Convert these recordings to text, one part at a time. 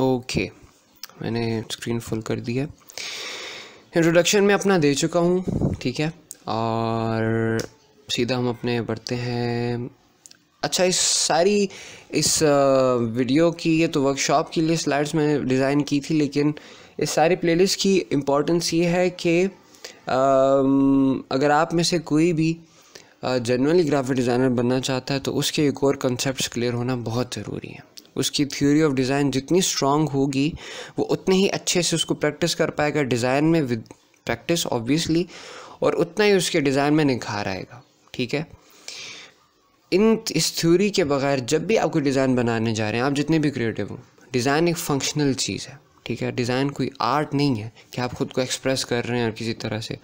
okay मैंने screen full कर दिया इंट्रोडक्शन में अपना दे चुका हूँ ठीक है और सीधा हम अपने बढ़ते हैं अच्छा इस सारी इस वीडियो की ये तो वर्कशॉप के लिए स्लाइड्स मैंने डिज़ाइन की थी लेकिन इस सारी प्लेलिस्ट की इम्पोर्टेंस ये है कि अगर आप में से कोई भी जनरली ग्राफिक डिज़ाइनर बनना चाहता है तो उसके एक और कंसेप्ट क्लियर होना बहुत ज़रूरी है उसकी थ्योरी ऑफ डिज़ाइन जितनी स्ट्रांग होगी वो उतने ही अच्छे से उसको प्रैक्टिस कर पाएगा डिज़ाइन में विद प्रैक्टिस ऑब्वियसली और उतना ही उसके डिज़ाइन में निखार आएगा ठीक है इन इस थ्योरी के बगैर जब भी आप कोई डिज़ाइन बनाने जा रहे हैं आप जितने भी क्रिएटिव हो डिज़ाइन एक फंक्शनल चीज़ है ठीक है डिज़ाइन कोई आर्ट नहीं है कि आप ख़ुद को एक्सप्रेस कर रहे हैं और किसी तरह से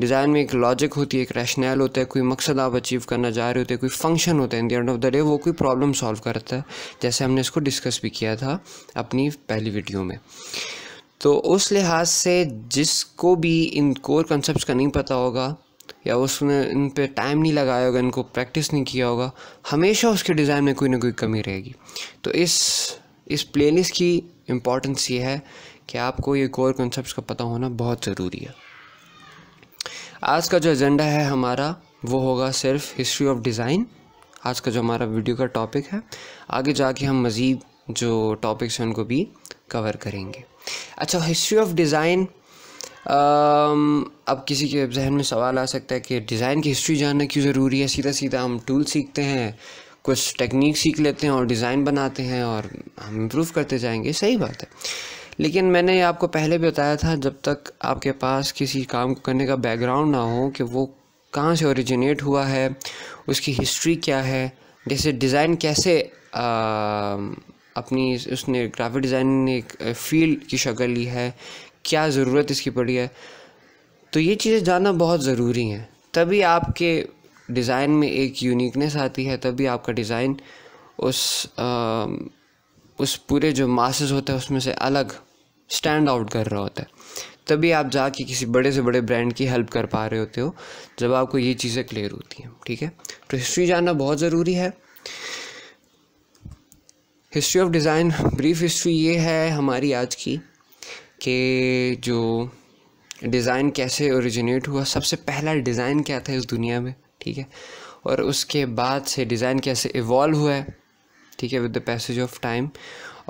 डिज़ाइन में एक लॉजिक होती है एक रैशनैल होता है कोई मकसद आप अचीव करना चाह रहे होते हैं कोई फंक्शन होता है in the end of the day वो कोई प्रॉब्लम सॉल्व करता है जैसे हमने इसको डिस्कस भी किया था अपनी पहली वीडियो में तो उस लिहाज से जिसको भी इन कोर कॉन्सेप्ट का नहीं पता होगा या उसने इन पर टाइम नहीं लगाया होगा इनको प्रैक्टिस नहीं किया होगा हमेशा उसके डिज़ाइन में कोई ना कोई कमी रहेगी तो इस इस प्लेलिस्ट की इम्पॉर्टेंस ये है कि आपको ये कोर कॉन्सेप्ट का पता होना बहुत ज़रूरी है आज का जो एजेंडा है हमारा वो होगा सिर्फ हिस्ट्री ऑफ डिज़ाइन आज का जो हमारा वीडियो का टॉपिक है आगे जाके हम मज़ीद जो टॉपिक्स हैं उनको भी कवर करेंगे अच्छा हिस्ट्री ऑफ डिज़ाइन अब किसी के जहन में सवाल आ सकता है कि डिज़ाइन की हिस्ट्री जानना क्यों ज़रूरी है सीधा सीधा हम टूल सीखते हैं कुछ टेक्निक सीख लेते हैं और डिज़ाइन बनाते हैं और हम इम्प्रूव करते जाएंगे सही बात है लेकिन मैंने आपको पहले भी बताया था जब तक आपके पास किसी काम को करने का बैकग्राउंड ना हो कि वो कहाँ से ओरिजिनेट हुआ है उसकी हिस्ट्री क्या है जैसे डिज़ाइन कैसे आ, अपनी उसने ग्राफिक डिज़ाइन ने एक फील्ड की शक्ल ली है क्या ज़रूरत इसकी पड़ी है तो ये चीज़ें जानना बहुत ज़रूरी हैं तभी आपके डिज़ाइन में एक यूनिकनेस आती है तभी आपका डिज़ाइन उस आ, उस पूरे जो मासेस होता है उसमें से अलग स्टैंड आउट कर रहा होता है तभी आप जाके किसी बड़े से बड़े ब्रांड की हेल्प कर पा रहे होते हो जब आपको ये चीज़ें क्लियर होती हैं ठीक है तो हिस्ट्री जानना बहुत ज़रूरी है history of design brief history ये है हमारी आज की कि जो डिज़ाइन कैसे ओरिजिनेट हुआ सबसे पहला डिज़ाइन क्या था इस दुनिया में ठीक है और उसके बाद से डिज़ाइन कैसे इवॉल्व हुआ है ठीक है with the passage of time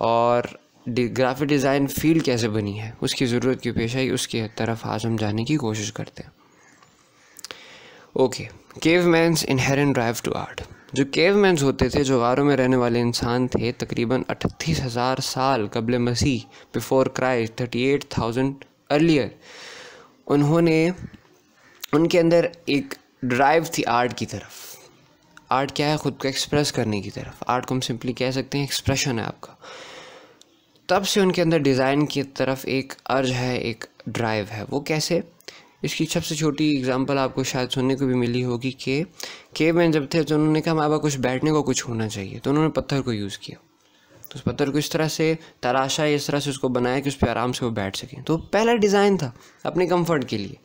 और ग्राफिक डिज़ाइन फील्ड कैसे बनी है उसकी ज़रूरत क्यों पेश आई उसकी तरफ आज हम जाने की कोशिश करते हैं okay caveman's inherent drive to art जो केव मैंस होते थे जो गारों में रहने वाले इंसान थे तकरीबन अट्ठतीस हज़ार साल कबल मसीह before Christ thirty eight thousand earlier उन्होंने उनके अंदर एक ड्राइव थी आर्ट की तरफ आर्ट क्या है ख़ुद को एक्सप्रेस करने की तरफ आर्ट को हम सिंपली कह सकते हैं एक्सप्रेशन है आपका तब से उनके अंदर डिज़ाइन की तरफ एक अर्ज है एक ड्राइव है वो कैसे इसकी सबसे छोटी एग्जांपल आपको शायद सुनने को भी मिली होगी कि केव में जब थे तो उन्होंने कहा हमारे कुछ बैठने को कुछ होना चाहिए तो उन्होंने पत्थर को यूज़ किया तो उस पत्थर को इस तरह से तराशा इस तरह से उसको बनाया कि उस पर आराम से वो बैठ सकें तो पहला डिज़ाइन था अपने कम्फर्ट के लिए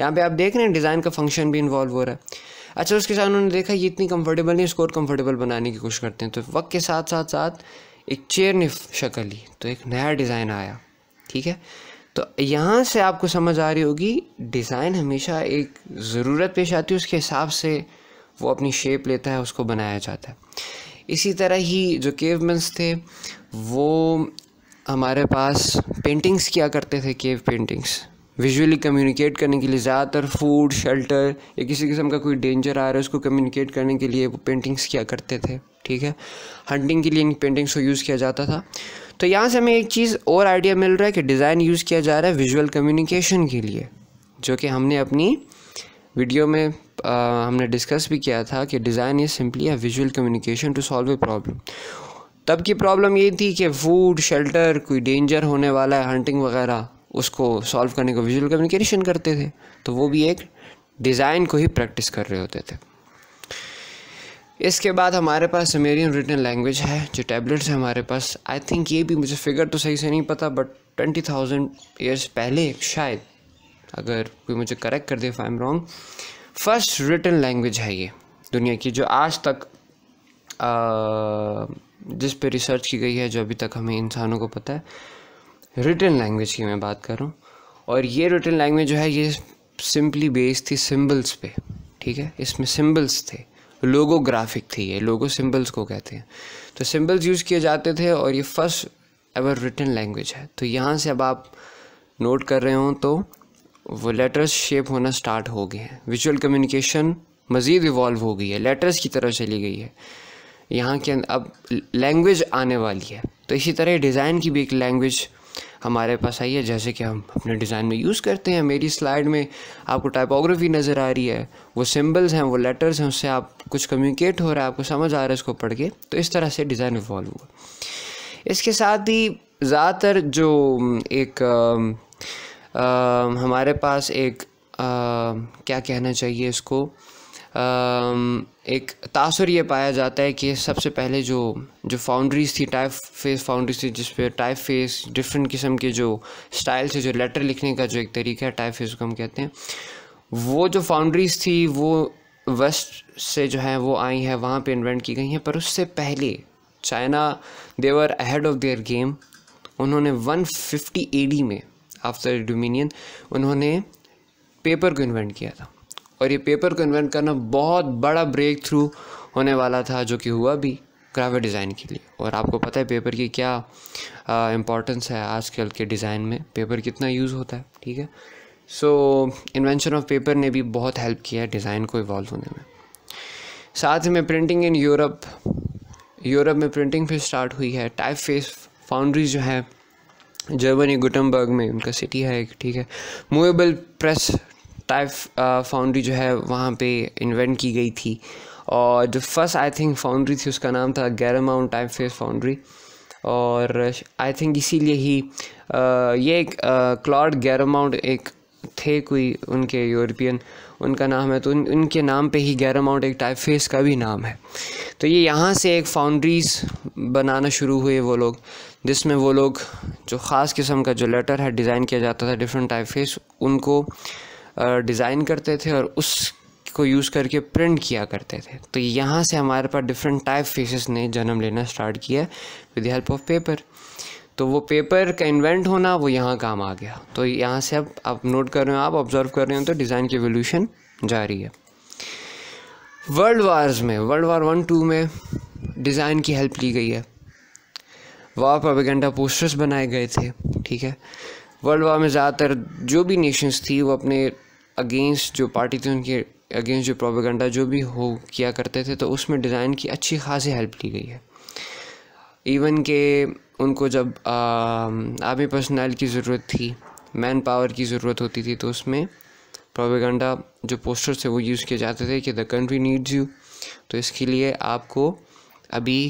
यहाँ पर आप देख रहे हैं डिज़ाइन का फंक्शन भी इन्वॉल्व हो रहा है अच्छा उसके साथ उन्होंने देखा ये इतनी कम्फर्टेबल नहीं इसको और कम्फर्टेबल बनाने की कोशिश करते हैं तो वक्त के साथ साथ साथ एक चेयर ने शक्ल ली तो एक नया डिज़ाइन आया ठीक है तो यहाँ से आपको समझ आ रही होगी डिज़ाइन हमेशा एक ज़रूरत पेश आती है उसके हिसाब से वो अपनी शेप लेता है उसको बनाया जाता है इसी तरह ही जो केवमेंस थे वो हमारे पास पेंटिंग्स किया करते थे केव पेंटिंग्स विजुअली कम्युनिकेट करने के लिए ज़्यादातर फूड शेल्टर या किसी किस्म का कोई डेंजर आ रहा है उसको कम्युनिकेट करने के लिए वो पेंटिंग्स किया करते थे ठीक है हंटिंग के लिए इन पेंटिंग्स को यूज़ किया जाता था तो यहाँ से हमें एक चीज़ और आइडिया मिल रहा है कि डिज़ाइन यूज़ किया जा रहा है विजुअल कम्युनिकेशन के लिए जो कि हमने अपनी वीडियो में आ, हमने डिस्कस भी किया था कि design is simply a visual communication to solve a problem तब की प्रॉब्लम ये थी कि फूड शेल्टर कोई डेंजर होने वाला है हंटिंग वगैरह उसको सॉल्व करने को विजुअल कम्युनिकेशन करते थे तो वो भी एक डिज़ाइन को ही प्रैक्टिस कर रहे होते थे इसके बाद हमारे पास अमेरियन रिटर्न लैंग्वेज है जो टैबलेट्स है हमारे पास आई थिंक ये भी मुझे फिगर तो सही से नहीं पता बट ट्वेंटी थाउजेंड ईयर्स पहले शायद अगर कोई मुझे करेक्ट कर दे I am wrong first written language है ये दुनिया की जो आज तक आ, जिस पे रिसर्च की गई है जो अभी तक हमें इंसानों को पता है रिटर्न लैंग्वेज की मैं बात कर रहा हूँ और ये रिटर्न लैंग्वेज जो है ये सिंपली बेस्ड थी सिम्बल्स पे ठीक है इसमें सिम्बल्स थे लोगो ग्राफिक थी ये लोगो सिम्बल्स को कहते हैं तो सिम्बल्स यूज़ किए जाते थे और ये फर्स्ट एवर रिटर्न लैंग्वेज है तो यहाँ से अब आप नोट कर रहे हो तो वो लेटर्स शेप होना स्टार्ट हो गए हैं विजुअल कम्युनिकेशन मज़ीद इवॉल्व हो गई है लेटर्स की तरफ चली गई है यहाँ के अब लैंग्वेज आने वाली है तो इसी तरह डिज़ाइन की भी एक लैंग्वेज हमारे पास आई है जैसे कि हम अपने डिज़ाइन में यूज़ करते हैं मेरी स्लाइड में आपको टाइपोग्राफी नज़र आ रही है वो सिम्बल्स हैं वो लेटर्स हैं उससे आप कुछ कम्युनिकेट हो रहा है आपको समझ आ रहा है इसको पढ़ के तो इस तरह से डिज़ाइन इवॉल्व हुआ इसके साथ ही ज़्यादातर जो एक आ, आ, हमारे पास एक आ, क्या कहना चाहिए इसको एक तासर ये पाया जाता है कि सबसे पहले जो जो फाउंड्रीज थी टाइप फेस फाउंड्रीज थी जिस पर टाइप फेस डिफरेंट किस्म के जो स्टाइल से जो लेटर लिखने का जो एक तरीका है टाइप फेस को हम कहते हैं वो जो फाउंड्रीज थी वो वेस्ट से जो है वो आई है वहाँ पे इन्वेंट की गई हैं पर उससे पहले China they were ahead of their game उन्होंने 150 एडी में आफ्टर डोमिनियन उन्होंने पेपर को इन्वेंट किया था और ये पेपर को इन्वेंट करना बहुत बड़ा ब्रेक थ्रू होने वाला था जो कि हुआ भी ग्राफिक डिज़ाइन के लिए और आपको पता है पेपर की क्या इम्पोर्टेंस है आजकल के डिज़ाइन में पेपर कितना यूज़ होता है ठीक है सो इन्वेंशन ऑफ पेपर ने भी बहुत हेल्प किया है डिज़ाइन को इवॉल्व होने में साथ में प्रिंटिंग इन यूरोप यूरोप में प्रिंटिंग फिर स्टार्ट हुई है टाइप फेस फाउंड्रीज जो है जर्मनी गुटमबर्ग में उनका सिटी है एक ठीक है movable press type foundry uh, जो है वहाँ पे इन्वेंट की गई थी और जो फर्स्ट आई थिंक फाउंड्री थी उसका नाम था गैरामाउंट टाइप फेस फाउंड्री और आई थिंक इसीलिए ही आ, uh, ये एक क्लॉड uh, गैरामाउंट एक थे कोई उनके यूरोपियन उनका नाम है तो उन उनके नाम पे ही गैरामाउंट एक टाइप फेस का भी नाम है तो ये यहाँ से एक फाउंड्रीज बनाना शुरू हुए वो लोग जिसमें वो लोग जो ख़ास किस्म का जो लेटर है डिज़ाइन किया जाता था डिफरेंट टाइप फेस उनको डिज़ाइन करते थे और उस को यूज़ करके प्रिंट किया करते थे तो यहाँ से हमारे पास डिफरेंट टाइप फेसेस ने जन्म लेना स्टार्ट किया विद हेल्प ऑफ पेपर तो वो पेपर का इन्वेंट होना वो यहाँ काम आ गया तो यहाँ से अब आप नोट कर रहे हो आप ऑब्जर्व कर रहे हो तो डिज़ाइन की एवोल्यूशन जारी है वर्ल्ड वार्स में वर्ल्ड वार वन टू में डिज़ाइन की हेल्प ली गई है वार प्रोपेगेंडा पोस्टर्स बनाए गए थे ठीक है वर्ल्ड वार में ज़्यादातर जो भी नेशंस थी वो अपने अगेंस्ट जो पार्टी थी उनके अगेंस्ट जो प्रोपेगेंडा जो भी हो किया करते थे तो उसमें डिज़ाइन की अच्छी खासी हेल्प ली गई है इवन के उनको जब आर्मी पर्सनल की ज़रूरत थी मैन पावर की ज़रूरत होती थी तो उसमें प्रोपेगेंडा जो पोस्टर्स थे वो यूज़ किए जाते थे कि द कंट्री नीड्स यू तो इसके लिए आपको अभी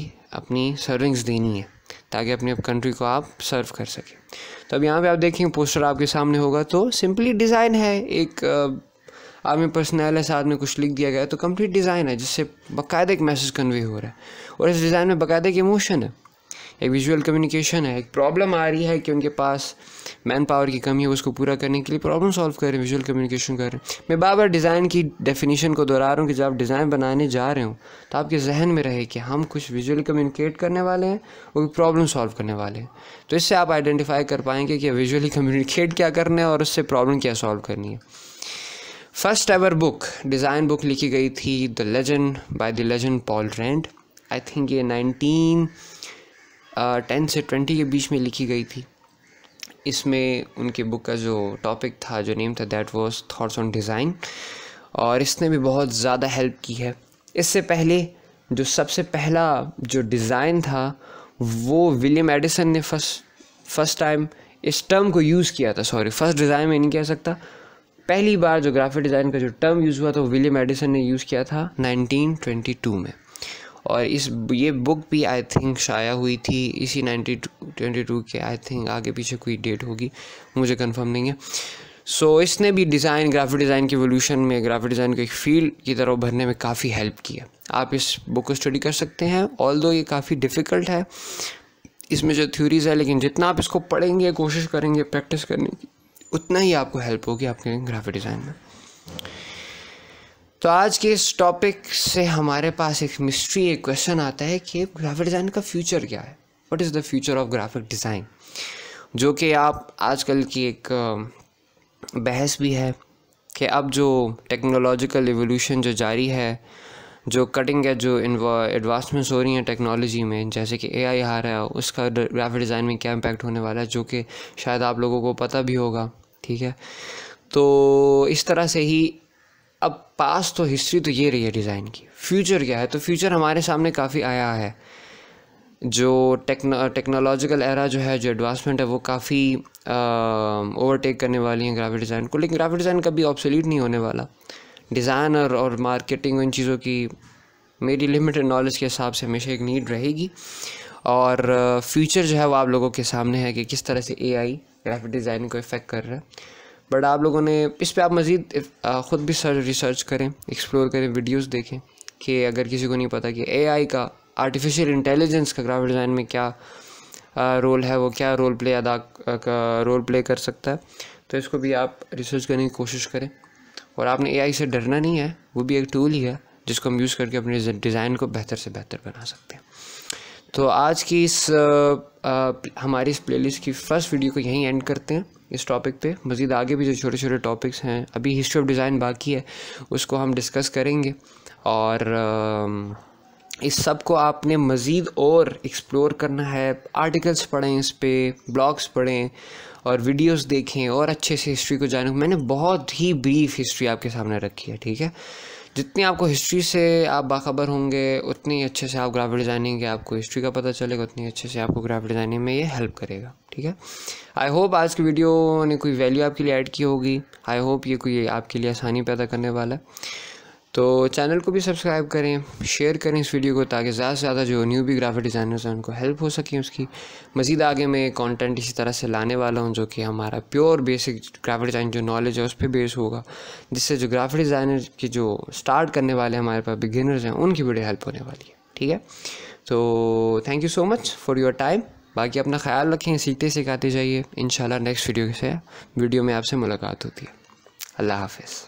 अपनी सर्विंग्स देनी है ताकि अपने कंट्री को आप सर्व कर सकें तो अब यहाँ पे आप देखेंगे पोस्टर आपके सामने होगा तो सिंपली डिज़ाइन है एक आर्मी पर्सनल है साथ में कुछ लिख दिया गया तो कंप्लीट डिज़ाइन है जिससे बाकायदा एक मैसेज कन्वे हो रहा है और इस डिज़ाइन में बाकायदा एक इमोशन है एक विजुअल कम्युनिकेशन है एक प्रॉब्लम आ रही है कि उनके पास मैन पावर की कमी है उसको पूरा करने के लिए प्रॉब्लम सॉल्व कर रहे हैं विजुअल कम्युनिकेशन कर रहे हैं मैं बार बार डिज़ाइन की डेफिनेशन को दोहरा रहा हूँ कि जब आप डिज़ाइन बनाने जा रहे हो तो आपके जहन में रहे कि हम कुछ विजुअल कम्युनिकेट करने वाले हैं और प्रॉब्लम सॉल्व करने वाले हैं तो इससे आप आइडेंटिफाई कर पाएंगे कि विजुअली कम्युनिकेट क्या करना है और उससे प्रॉब्लम क्या सॉल्व करनी है first ever book design book लिखी गई थी the legend by the legend Paul Rand I think ये नाइनटीन टेन से ट्वेंटी के बीच में लिखी गई थी इसमें उनकी बुक का जो टॉपिक था जो नेम था that was thoughts on design और इसने भी बहुत ज़्यादा हेल्प की है इससे पहले जो सबसे पहला जो डिज़ाइन था वो विलियम एडिसन ने फर्स्ट फर्स्ट टाइम इस टर्म को यूज़ किया था सॉरी फर्स्ट डिज़ाइन में नहीं कह सकता पहली बार जो ग्राफिक डिज़ाइन का जो टर्म यूज़ हुआ था वो विलियम एडिसन ने यूज़ किया था 1922 में और इस ये बुक भी आई थिंक शाया हुई थी इसी नाइनटीन ट्वेंटी टू के आई थिंक आगे पीछे कोई डेट होगी मुझे कंफर्म नहीं है सो so, इसने भी डिज़ाइन ग्राफिक डिज़ाइन के वोल्यूशन में ग्राफिक डिज़ाइन को एक फील्ड की तरफ भरने में काफ़ी हेल्प की है आप इस बुक को स्टडी कर सकते हैं ऑल दो ये काफ़ी डिफ़िकल्ट है इसमें जो थ्योरीज़ है लेकिन जितना आप इसको पढ़ेंगे कोशिश करेंगे प्रैक्टिस करने की उतना ही आपको हेल्प होगी आपके ग्राफिक डिज़ाइन में तो आज के इस टॉपिक से हमारे पास एक मिस्ट्री एक क्वेश्चन आता है कि ग्राफिक डिज़ाइन का फ्यूचर क्या है what is the future of graphic design जो कि आप आजकल की एक बहस भी है कि अब जो टेक्नोलॉजिकल एवोल्यूशन जो जारी है जो कटिंग है जो एडवांसमेंट्स हो रही हैं टेक्नोलॉजी में जैसे कि एआई आ रहा है उसका ग्राफिक डिज़ाइन में क्या इम्पैक्ट होने वाला है जो कि शायद आप लोगों को पता भी होगा ठीक है तो इस तरह से ही अब पास तो हिस्ट्री तो ये रही है डिज़ाइन की फ्यूचर क्या है तो फ्यूचर हमारे सामने काफ़ी आया है जो टेक्नो टेक्नोलॉजिकल एरा जो है जो एडवांसमेंट है वो काफ़ी ओवरटेक करने वाली हैं ग्राफिक डिज़ाइन को लेकिन ग्राफिक डिज़ाइन कभी ऑब्सोलीट नहीं होने वाला डिज़ाइनर और मार्केटिंग इन चीज़ों की मेरी लिमिटेड नॉलेज के हिसाब से हमेशा एक नीड रहेगी और फ्यूचर जो है वो आप लोगों के सामने है कि किस तरह से एआई ग्राफिक डिज़ाइन को इफ़ेक्ट कर रहा है बट आप लोगों ने इस पर आप मज़ीद ख़ुद भी सर्च रिसर्च करें एक्सप्लोर करें वीडियोज़ देखें कि अगर किसी को नहीं पता कि आई का आर्टिफिशियल इंटेलिजेंस का ग्राफिक डिज़ाइन में क्या रोल है वो क्या रोल प्ले अदा का रोल प्ले कर सकता है तो इसको भी आप रिसर्च करने की कोशिश करें और आपने एआई से डरना नहीं है वो भी एक टूल ही है जिसको हम यूज़ करके अपने डिज़ाइन को बेहतर से बेहतर बना सकते हैं तो आज की इस हमारी इस प्ले की फ़र्स्ट वीडियो को यहीं एंड करते हैं इस टॉपिक पे मज़ीद आगे भी जो छोटे छोटे टॉपिक्स हैं अभी हिस्ट्री ऑफ डिज़ाइन बाकी है उसको हम डिस्कस करेंगे और इस सब को आपने मज़ीद और एक्सप्लोर करना है आर्टिकल्स पढ़ें इस पर ब्लॉग्स पढ़ें और वीडियोस देखें और अच्छे से हिस्ट्री को जानें मैंने बहुत ही ब्रीफ हिस्ट्री आपके सामने रखी है ठीक है जितनी आपको हिस्ट्री से आप बाखबर होंगे उतनी अच्छे से आप ग्राफिक डिज़ाइनिंग के आपको हिस्ट्री का पता चलेगा उतनी अच्छे से आपको ग्राफिक डिज़ाइनिंग में ये हेल्प करेगा ठीक है आई होप आज की वीडियो ने कोई वैल्यू आपके लिए ऐड की होगी आई होप ये कोई आपके लिए आसानी पैदा करने वाला है तो चैनल को भी सब्सक्राइब करें शेयर करें इस वीडियो को ताकि ज़्यादा से ज़्यादा जो न्यू भी ग्राफिक डिज़ाइनर्स हैं उनको हेल्प हो सके उसकी मज़ीद आगे मैं कंटेंट इसी तरह से लाने वाला हूँ जो कि हमारा प्योर बेसिक ग्राफिक डिज़ाइन जो नॉलेज है उस पर बेस होगा जिससे जो ग्राफिक डिज़ाइनर की जो स्टार्ट करने वाले हमारे पास बिगिनर्स हैं उनकी बड़ी हेल्प होने वाली है ठीक है तो thank you so much for your time बाकी अपना ख्याल रखें सीखते सिखाते जाइए इन नेक्स्ट वीडियो से वीडियो में आपसे मुलाकात होती है अल्लाह हाफिज़